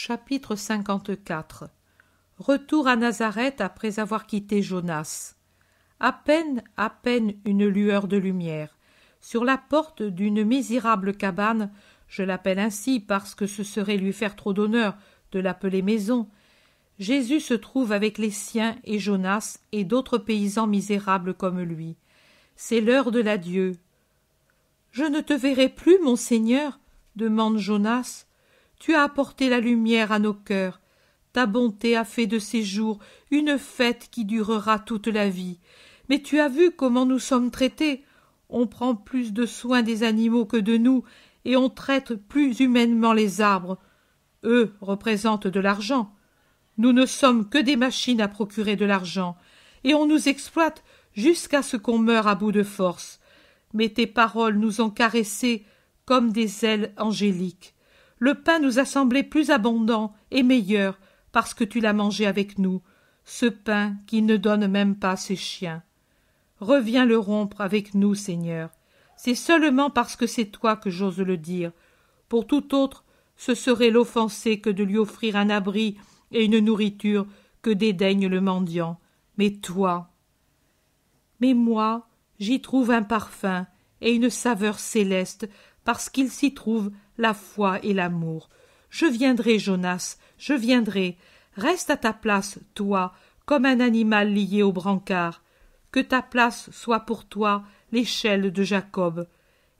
Chapitre 54 Retour à Nazareth après avoir quitté Jonas. À peine, à peine une lueur de lumière. Sur la porte d'une misérable cabane, je l'appelle ainsi parce que ce serait lui faire trop d'honneur de l'appeler maison, Jésus se trouve avec les siens et Jonas et d'autres paysans misérables comme lui. C'est l'heure de l'adieu. Je ne te verrai plus, mon Seigneur, demande Jonas. Tu as apporté la lumière à nos cœurs. Ta bonté a fait de ces jours une fête qui durera toute la vie. Mais tu as vu comment nous sommes traités. On prend plus de soin des animaux que de nous, et on traite plus humainement les arbres. Eux représentent de l'argent. Nous ne sommes que des machines à procurer de l'argent, et on nous exploite jusqu'à ce qu'on meure à bout de force. Mais tes paroles nous ont caressés comme des ailes angéliques le pain nous a semblé plus abondant et meilleur parce que tu l'as mangé avec nous, ce pain qui ne donne même pas ses chiens. Reviens le rompre avec nous, Seigneur. C'est seulement parce que c'est toi que j'ose le dire. Pour tout autre, ce serait l'offenser que de lui offrir un abri et une nourriture que dédaigne le mendiant. Mais toi. Mais moi, j'y trouve un parfum et une saveur céleste parce qu'il s'y trouve la foi et l'amour. Je viendrai, Jonas, je viendrai. Reste à ta place, toi, comme un animal lié au brancard. Que ta place soit pour toi l'échelle de Jacob.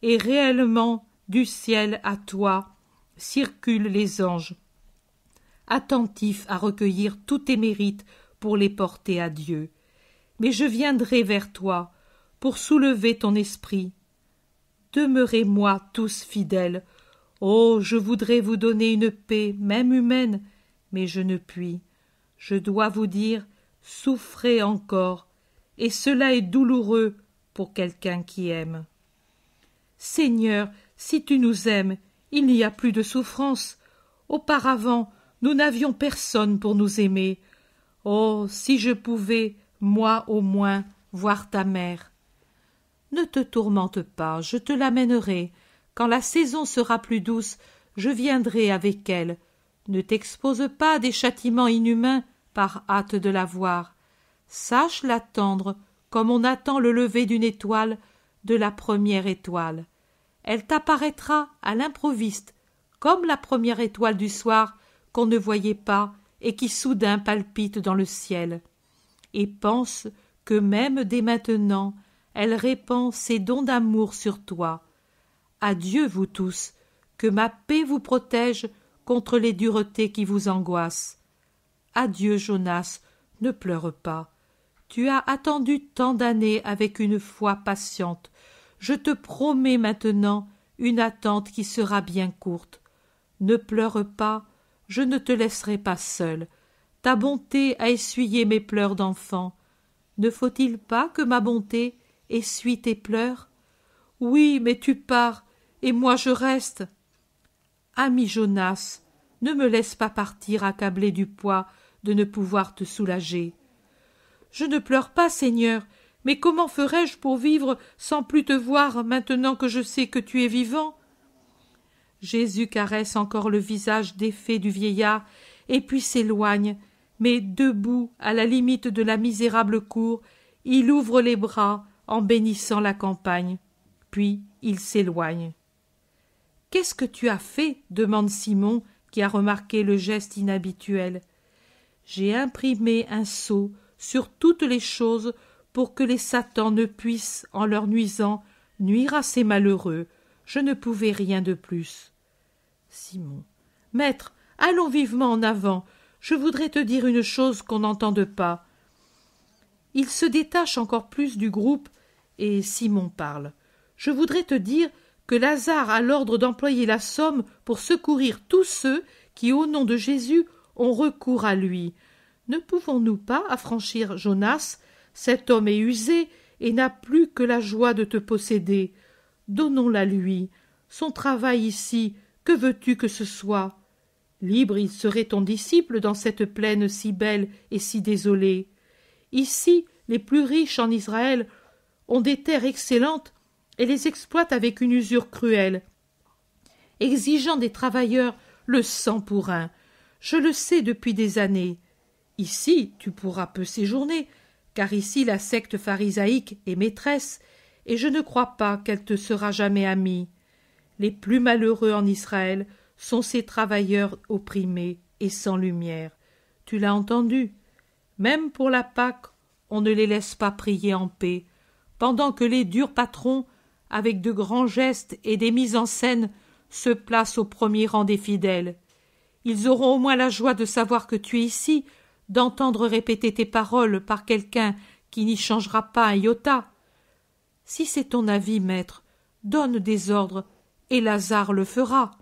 Et réellement, du ciel à toi, circulent les anges, attentifs à recueillir tous tes mérites pour les porter à Dieu. Mais je viendrai vers toi, pour soulever ton esprit. Demeurez-moi tous fidèles, Oh. Je voudrais vous donner une paix, même humaine, mais je ne puis. Je dois vous dire souffrez encore, et cela est douloureux pour quelqu'un qui aime. Seigneur, si tu nous aimes, il n'y a plus de souffrance. Auparavant, nous n'avions personne pour nous aimer. Oh, si je pouvais, moi au moins, voir ta mère. Ne te tourmente pas, je te l'amènerai. Quand la saison sera plus douce, je viendrai avec elle. Ne t'expose pas des châtiments inhumains par hâte de la voir. Sache l'attendre comme on attend le lever d'une étoile, de la première étoile. Elle t'apparaîtra à l'improviste, comme la première étoile du soir qu'on ne voyait pas et qui soudain palpite dans le ciel. Et pense que même dès maintenant, elle répand ses dons d'amour sur toi. Adieu, vous tous, que ma paix vous protège contre les duretés qui vous angoissent. Adieu, Jonas, ne pleure pas. Tu as attendu tant d'années avec une foi patiente. Je te promets maintenant une attente qui sera bien courte. Ne pleure pas, je ne te laisserai pas seule. Ta bonté a essuyé mes pleurs d'enfant. Ne faut-il pas que ma bonté essuie tes pleurs Oui, mais tu pars, et moi je reste. Ami Jonas, ne me laisse pas partir accablé du poids de ne pouvoir te soulager. Je ne pleure pas, Seigneur, mais comment ferais-je pour vivre sans plus te voir maintenant que je sais que tu es vivant Jésus caresse encore le visage défait du vieillard, et puis s'éloigne, mais debout, à la limite de la misérable cour, il ouvre les bras en bénissant la campagne. Puis il s'éloigne. Qu'est-ce que tu as fait demande Simon, qui a remarqué le geste inhabituel. J'ai imprimé un sceau sur toutes les choses pour que les satans ne puissent, en leur nuisant, nuire à ces malheureux. Je ne pouvais rien de plus. Simon. Maître, allons vivement en avant. Je voudrais te dire une chose qu'on n'entende pas. Il se détache encore plus du groupe et Simon parle. Je voudrais te dire que Lazare a l'ordre d'employer la somme pour secourir tous ceux qui, au nom de Jésus, ont recours à lui. Ne pouvons-nous pas affranchir Jonas Cet homme est usé et n'a plus que la joie de te posséder. Donnons-la lui. Son travail ici, que veux-tu que ce soit Libre il serait ton disciple dans cette plaine si belle et si désolée. Ici, les plus riches en Israël ont des terres excellentes et les exploite avec une usure cruelle, exigeant des travailleurs le sang pour un. Je le sais depuis des années. Ici, tu pourras peu séjourner, car ici la secte pharisaïque est maîtresse, et je ne crois pas qu'elle te sera jamais amie. Les plus malheureux en Israël sont ces travailleurs opprimés et sans lumière. Tu l'as entendu. Même pour la Pâque, on ne les laisse pas prier en paix, pendant que les durs patrons avec de grands gestes et des mises en scène, se place au premier rang des fidèles. Ils auront au moins la joie de savoir que tu es ici, d'entendre répéter tes paroles par quelqu'un qui n'y changera pas un iota. Si c'est ton avis, maître, donne des ordres, et Lazare le fera.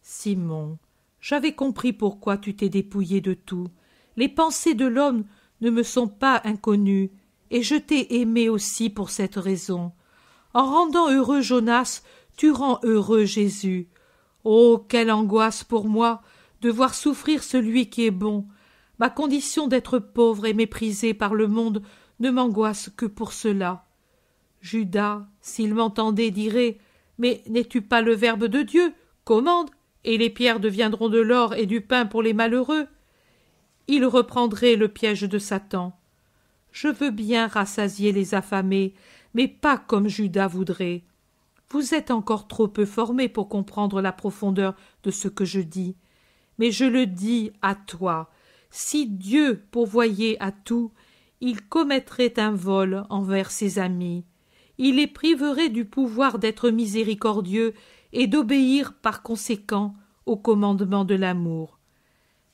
Simon, j'avais compris pourquoi tu t'es dépouillé de tout. Les pensées de l'homme ne me sont pas inconnues, et je t'ai aimé aussi pour cette raison. En rendant heureux Jonas, tu rends heureux Jésus. Oh. Quelle angoisse pour moi de voir souffrir celui qui est bon. Ma condition d'être pauvre et méprisé par le monde ne m'angoisse que pour cela. Judas, s'il m'entendait, dirait Mais n'es-tu pas le Verbe de Dieu Commande, et les pierres deviendront de l'or et du pain pour les malheureux. Il reprendrait le piège de Satan. Je veux bien rassasier les affamés, mais pas comme Judas voudrait. Vous êtes encore trop peu formé pour comprendre la profondeur de ce que je dis. Mais je le dis à toi. Si Dieu pourvoyait à tout, il commettrait un vol envers ses amis. Il les priverait du pouvoir d'être miséricordieux et d'obéir par conséquent au commandement de l'amour.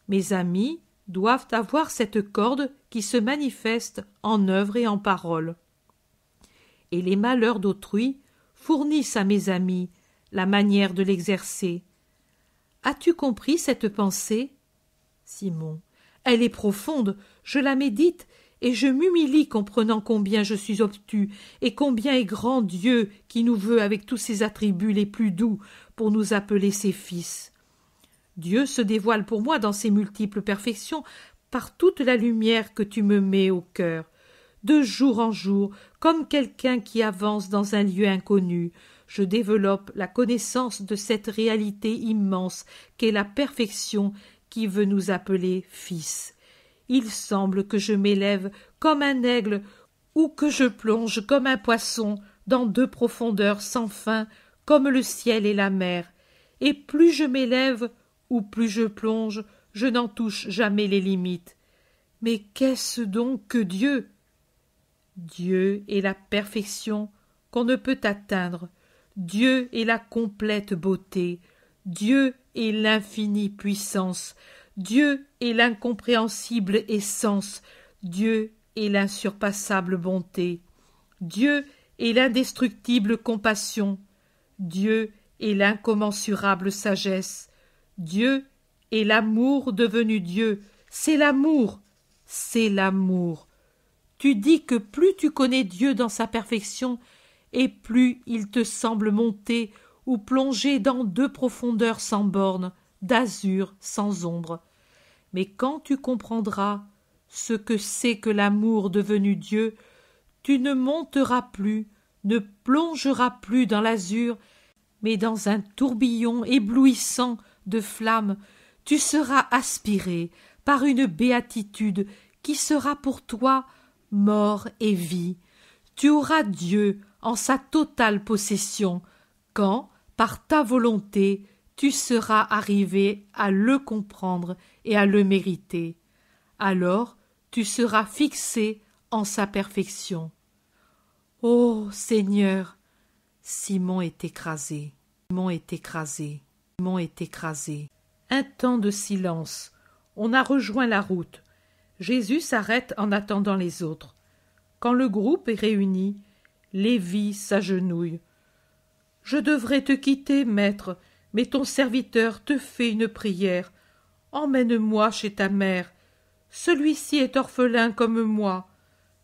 Mes amis doivent avoir cette corde qui se manifeste en œuvre et en parole et les malheurs d'autrui fournissent à mes amis la manière de l'exercer. As-tu compris cette pensée Simon. Elle est profonde, je la médite, et je m'humilie comprenant combien je suis obtus, et combien est grand Dieu qui nous veut avec tous ses attributs les plus doux pour nous appeler ses fils. Dieu se dévoile pour moi dans ses multiples perfections par toute la lumière que tu me mets au cœur de jour en jour, comme quelqu'un qui avance dans un lieu inconnu, je développe la connaissance de cette réalité immense qu'est la perfection qui veut nous appeler fils. Il semble que je m'élève comme un aigle ou que je plonge comme un poisson dans deux profondeurs sans fin, comme le ciel et la mer. Et plus je m'élève ou plus je plonge, je n'en touche jamais les limites. Mais qu'est-ce donc que Dieu Dieu est la perfection qu'on ne peut atteindre, Dieu est la complète beauté, Dieu est l'infinie puissance, Dieu est l'incompréhensible essence, Dieu est l'insurpassable bonté, Dieu est l'indestructible compassion, Dieu est l'incommensurable sagesse, Dieu est l'amour devenu Dieu, c'est l'amour, c'est l'amour, tu dis que plus tu connais Dieu dans sa perfection, et plus il te semble monter ou plonger dans deux profondeurs sans bornes, d'azur sans ombre. Mais quand tu comprendras ce que c'est que l'amour devenu Dieu, tu ne monteras plus, ne plongeras plus dans l'azur, mais dans un tourbillon éblouissant de flammes, tu seras aspiré par une béatitude qui sera pour toi mort et vie, tu auras Dieu en sa totale possession quand, par ta volonté, tu seras arrivé à le comprendre et à le mériter. Alors tu seras fixé en sa perfection. Ô oh, Seigneur Simon est écrasé. Simon est écrasé. Simon est écrasé. Un temps de silence. On a rejoint la route. Jésus s'arrête en attendant les autres. Quand le groupe est réuni, Lévi s'agenouille. Je devrais te quitter, maître, mais ton serviteur te fait une prière. Emmène-moi chez ta mère. Celui-ci est orphelin comme moi.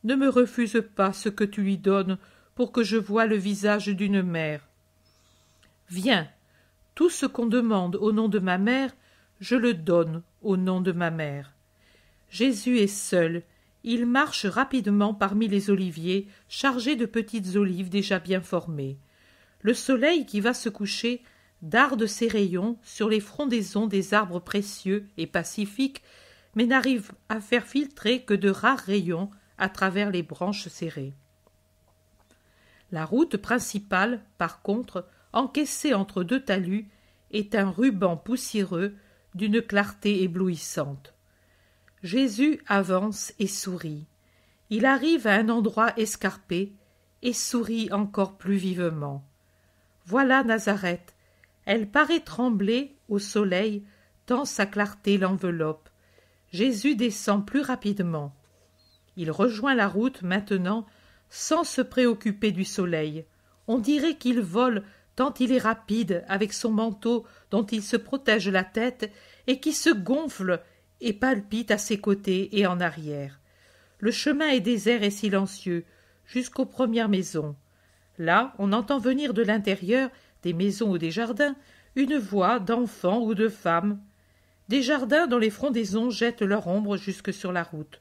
Ne me refuse pas ce que tu lui donnes pour que je voie le visage d'une mère. Viens, tout ce qu'on demande au nom de ma mère, je le donne au nom de ma mère. Jésus est seul. Il marche rapidement parmi les oliviers, chargés de petites olives déjà bien formées. Le soleil qui va se coucher darde ses rayons sur les frondaisons des arbres précieux et pacifiques, mais n'arrive à faire filtrer que de rares rayons à travers les branches serrées. La route principale, par contre, encaissée entre deux talus, est un ruban poussiéreux d'une clarté éblouissante. Jésus avance et sourit. Il arrive à un endroit escarpé et sourit encore plus vivement. Voilà Nazareth. Elle paraît trembler au soleil tant sa clarté l'enveloppe. Jésus descend plus rapidement. Il rejoint la route maintenant sans se préoccuper du soleil. On dirait qu'il vole tant il est rapide avec son manteau dont il se protège la tête et qui se gonfle et palpite à ses côtés et en arrière. Le chemin est désert et silencieux, jusqu'aux premières maisons. Là, on entend venir de l'intérieur, des maisons ou des jardins, une voix d'enfants ou de femmes. Des jardins dont les frondaisons jettent leur ombre jusque sur la route.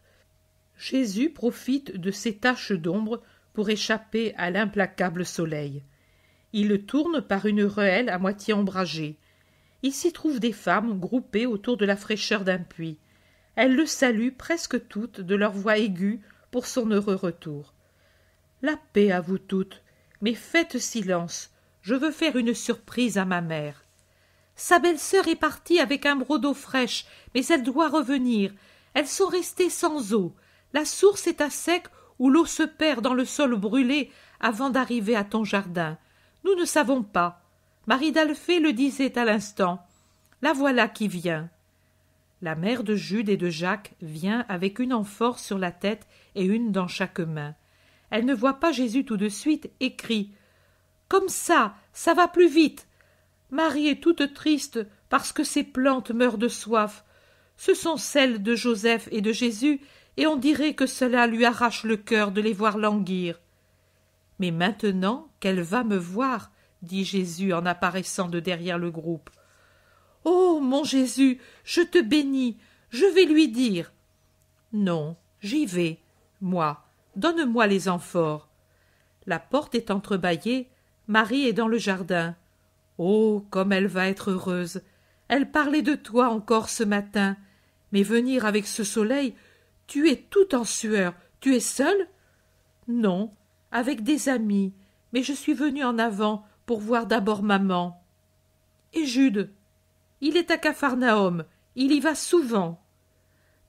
Jésus profite de ces taches d'ombre pour échapper à l'implacable soleil. Il tourne par une ruelle à moitié ombragée. Il s'y trouve des femmes groupées autour de la fraîcheur d'un puits. Elles le saluent presque toutes de leur voix aiguë pour son heureux retour. La paix à vous toutes, mais faites silence. Je veux faire une surprise à ma mère. Sa belle-sœur est partie avec un brodeau fraîche, mais elle doit revenir. Elles sont restées sans eau. La source est à sec où l'eau se perd dans le sol brûlé avant d'arriver à ton jardin. Nous ne savons pas. Marie d'Alphée le disait à l'instant. La voilà qui vient. La mère de Jude et de Jacques vient avec une amphore sur la tête et une dans chaque main. Elle ne voit pas Jésus tout de suite et crie Comme ça, ça va plus vite. Marie est toute triste parce que ses plantes meurent de soif. Ce sont celles de Joseph et de Jésus, et on dirait que cela lui arrache le cœur de les voir languir. Mais maintenant qu'elle va me voir, dit Jésus en apparaissant de derrière le groupe. Oh. Mon Jésus. Je te bénis. Je vais lui dire. Non, j'y vais, moi. Donne moi les amphores. La porte est entrebâillée, Marie est dans le jardin. Oh. Comme elle va être heureuse. Elle parlait de toi encore ce matin. Mais venir avec ce soleil, tu es tout en sueur. Tu es seule? Non, avec des amis, mais je suis venue en avant pour voir d'abord maman. Et Jude Il est à Capharnaüm, il y va souvent.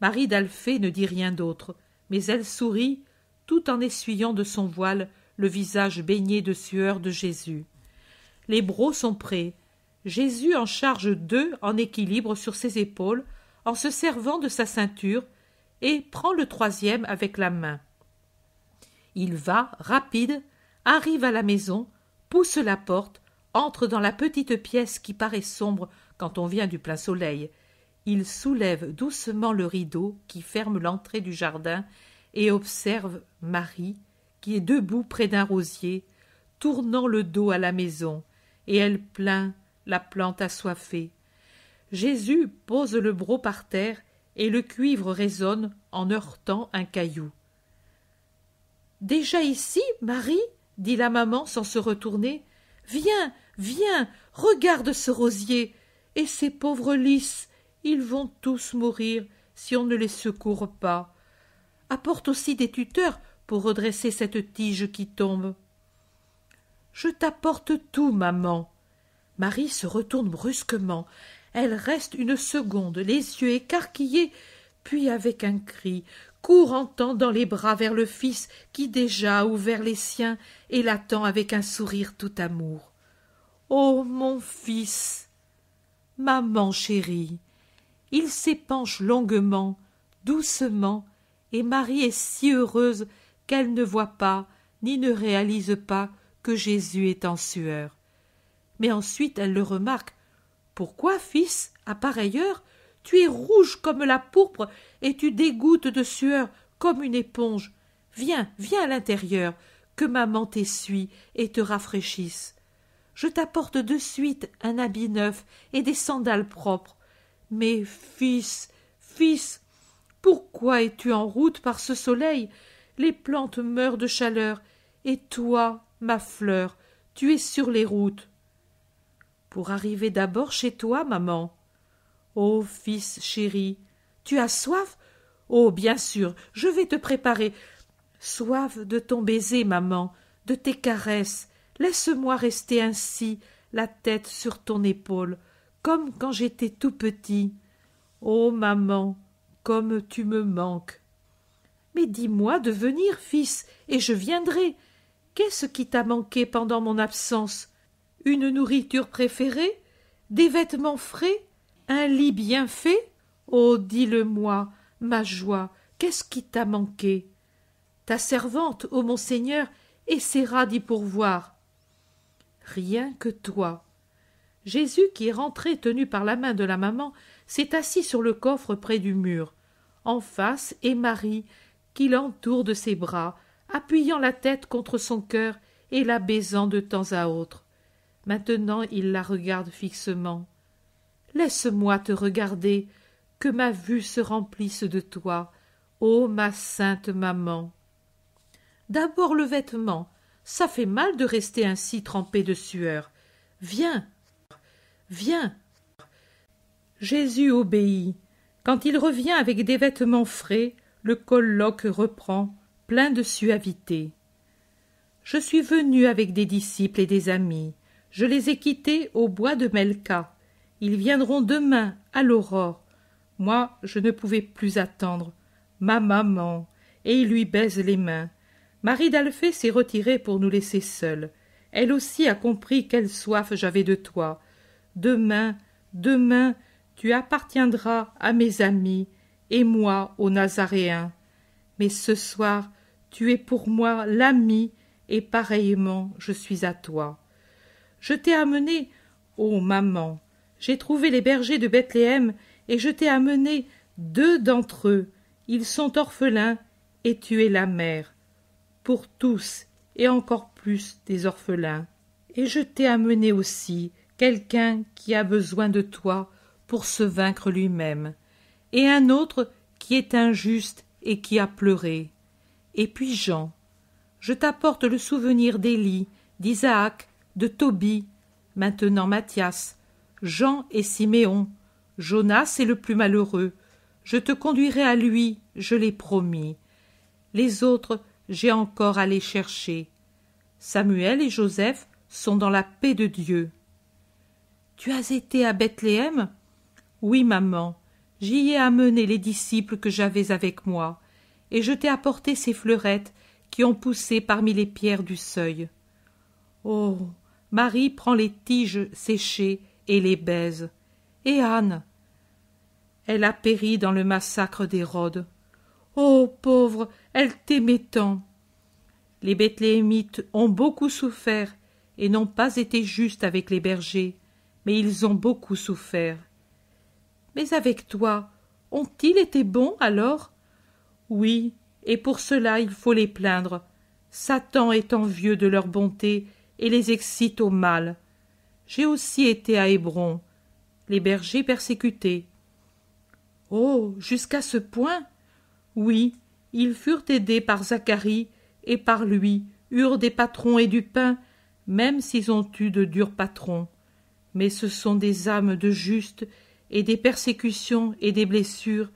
Marie d'Alphée ne dit rien d'autre, mais elle sourit, tout en essuyant de son voile le visage baigné de sueur de Jésus. Les bros sont prêts. Jésus en charge deux en équilibre sur ses épaules, en se servant de sa ceinture, et prend le troisième avec la main. Il va, rapide, arrive à la maison, pousse la porte, entre dans la petite pièce qui paraît sombre quand on vient du plein soleil. Il soulève doucement le rideau qui ferme l'entrée du jardin et observe Marie, qui est debout près d'un rosier, tournant le dos à la maison, et elle plaint la plante assoiffée. Jésus pose le broc par terre et le cuivre résonne en heurtant un caillou. Déjà ici, Marie dit la maman sans se retourner. Viens, viens, regarde ce rosier. Et ces pauvres lys, ils vont tous mourir si on ne les secourt pas. Apporte aussi des tuteurs pour redresser cette tige qui tombe. Je t'apporte tout, maman. Marie se retourne brusquement. Elle reste une seconde, les yeux écarquillés, puis avec un cri en dans les bras vers le fils qui déjà a ouvert les siens et l'attend avec un sourire tout amour. Ô oh, mon fils Maman chérie Il s'épanche longuement, doucement, et Marie est si heureuse qu'elle ne voit pas, ni ne réalise pas que Jésus est en sueur. Mais ensuite elle le remarque. Pourquoi, fils, à pareille heure, tu es rouge comme la pourpre et tu dégoûtes de sueur comme une éponge. Viens, viens à l'intérieur, que maman t'essuie et te rafraîchisse. Je t'apporte de suite un habit neuf et des sandales propres. Mais fils, fils, pourquoi es-tu en route par ce soleil Les plantes meurent de chaleur, et toi, ma fleur, tu es sur les routes. Pour arriver d'abord chez toi, maman oh, fils chéri, tu as soif Oh, bien sûr, je vais te préparer. Soif de ton baiser, maman, de tes caresses. Laisse-moi rester ainsi, la tête sur ton épaule, comme quand j'étais tout petit. Ô oh, maman, comme tu me manques. Mais dis-moi de venir, fils, et je viendrai. Qu'est-ce qui t'a manqué pendant mon absence Une nourriture préférée Des vêtements frais un lit bien fait oh dis-le-moi ma joie qu'est-ce qui t'a manqué ta servante ô mon seigneur essaiera d'y pourvoir rien que toi jésus qui est rentré tenu par la main de la maman s'est assis sur le coffre près du mur en face est marie qui l'entoure de ses bras appuyant la tête contre son cœur et la baisant de temps à autre maintenant il la regarde fixement Laisse-moi te regarder, que ma vue se remplisse de toi, ô ma sainte maman. D'abord le vêtement, ça fait mal de rester ainsi trempé de sueur. Viens, viens. Jésus obéit. Quand il revient avec des vêtements frais, le colloque reprend, plein de suavité. Je suis venu avec des disciples et des amis. Je les ai quittés au bois de Melka. Ils viendront demain, à l'aurore. Moi, je ne pouvais plus attendre. Ma maman. Et il lui baise les mains. Marie d'Alphée s'est retirée pour nous laisser seuls. Elle aussi a compris quelle soif j'avais de toi. Demain, demain, tu appartiendras à mes amis et moi aux Nazaréens. Mais ce soir, tu es pour moi l'ami et pareillement je suis à toi. Je t'ai amené, ô maman, j'ai trouvé les bergers de Bethléem, et je t'ai amené deux d'entre eux. Ils sont orphelins, et tu es la mère. Pour tous, et encore plus des orphelins. Et je t'ai amené aussi quelqu'un qui a besoin de toi pour se vaincre lui-même, et un autre qui est injuste et qui a pleuré. Et puis Jean, je t'apporte le souvenir d'Élie, d'Isaac, de Tobie, maintenant Mathias, Jean et Siméon. Jonas est le plus malheureux. Je te conduirai à lui, je l'ai promis. Les autres, j'ai encore à les chercher. Samuel et Joseph sont dans la paix de Dieu. Tu as été à Bethléem Oui, maman. J'y ai amené les disciples que j'avais avec moi, et je t'ai apporté ces fleurettes qui ont poussé parmi les pierres du seuil. Oh Marie prend les tiges séchées et les baise. Et Anne Elle a péri dans le massacre d'Hérode. Oh, pauvre, elle t'aimait tant Les Bethléemites ont beaucoup souffert et n'ont pas été justes avec les bergers, mais ils ont beaucoup souffert. Mais avec toi, ont-ils été bons alors Oui, et pour cela il faut les plaindre. Satan est envieux de leur bonté et les excite au mal. J'ai aussi été à Hébron, les bergers persécutés. Oh, jusqu'à ce point Oui, ils furent aidés par Zacharie, et par lui eurent des patrons et du pain, même s'ils ont eu de durs patrons. Mais ce sont des âmes de justes, et des persécutions et des blessures,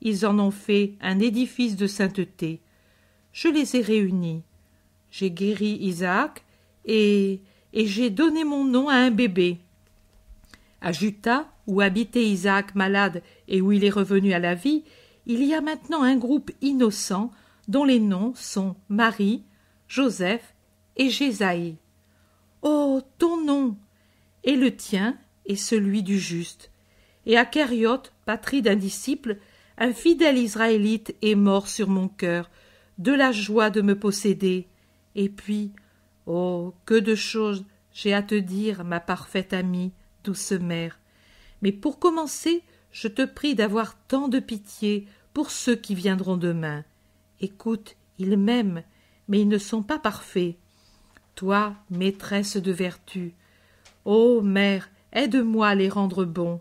ils en ont fait un édifice de sainteté. Je les ai réunis. J'ai guéri Isaac, et et j'ai donné mon nom à un bébé. À Juta, où habitait Isaac malade et où il est revenu à la vie, il y a maintenant un groupe innocent dont les noms sont Marie, Joseph et Jésaïe. Oh, ton nom Et le tien est celui du juste. Et à Kériot, patrie d'un disciple, un fidèle israélite est mort sur mon cœur, de la joie de me posséder. Et puis, Oh. Que de choses j'ai à te dire, ma parfaite amie, douce mère. Mais pour commencer, je te prie d'avoir tant de pitié pour ceux qui viendront demain. Écoute, ils m'aiment, mais ils ne sont pas parfaits. Toi, maîtresse de vertu. Ô oh, mère, aide-moi à les rendre bons.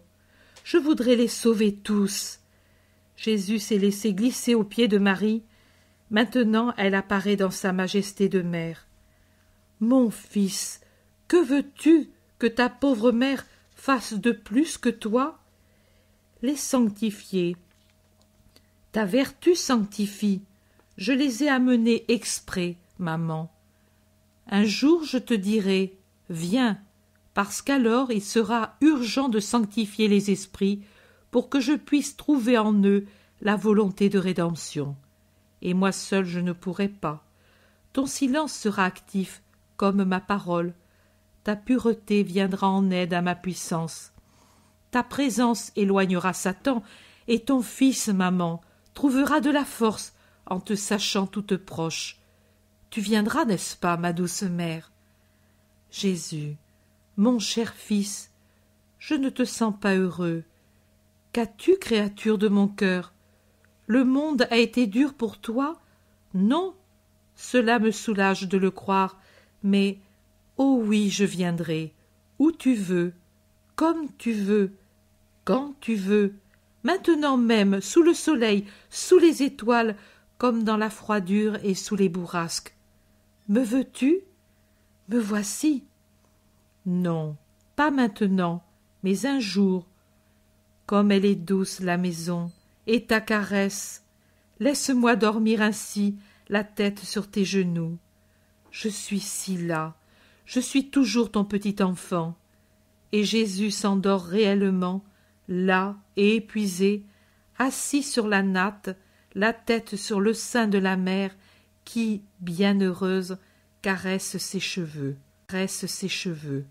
Je voudrais les sauver tous. Jésus s'est laissé glisser aux pieds de Marie. Maintenant, elle apparaît dans sa majesté de mère. Mon fils, que veux-tu que ta pauvre mère fasse de plus que toi Les sanctifier. Ta vertu sanctifie. Je les ai amenés exprès, maman. Un jour je te dirai Viens, parce qu'alors il sera urgent de sanctifier les esprits pour que je puisse trouver en eux la volonté de rédemption. Et moi seul je ne pourrai pas. Ton silence sera actif comme ma parole. Ta pureté viendra en aide à ma puissance. Ta présence éloignera Satan, et ton fils, maman, trouvera de la force en te sachant toute proche. Tu viendras, n'est-ce pas, ma douce mère Jésus, mon cher fils, je ne te sens pas heureux. Qu'as-tu, créature de mon cœur Le monde a été dur pour toi Non, cela me soulage de le croire, mais oh oui, je viendrai, où tu veux, comme tu veux, quand tu veux, maintenant même, sous le soleil, sous les étoiles, comme dans la froidure et sous les bourrasques. Me veux-tu Me voici. Non, pas maintenant, mais un jour. Comme elle est douce, la maison, et ta caresse. Laisse-moi dormir ainsi, la tête sur tes genoux. Je suis si là, je suis toujours ton petit enfant. Et Jésus s'endort réellement, là et épuisé, assis sur la natte, la tête sur le sein de la mère qui, bienheureuse, caresse ses cheveux, caresse ses cheveux.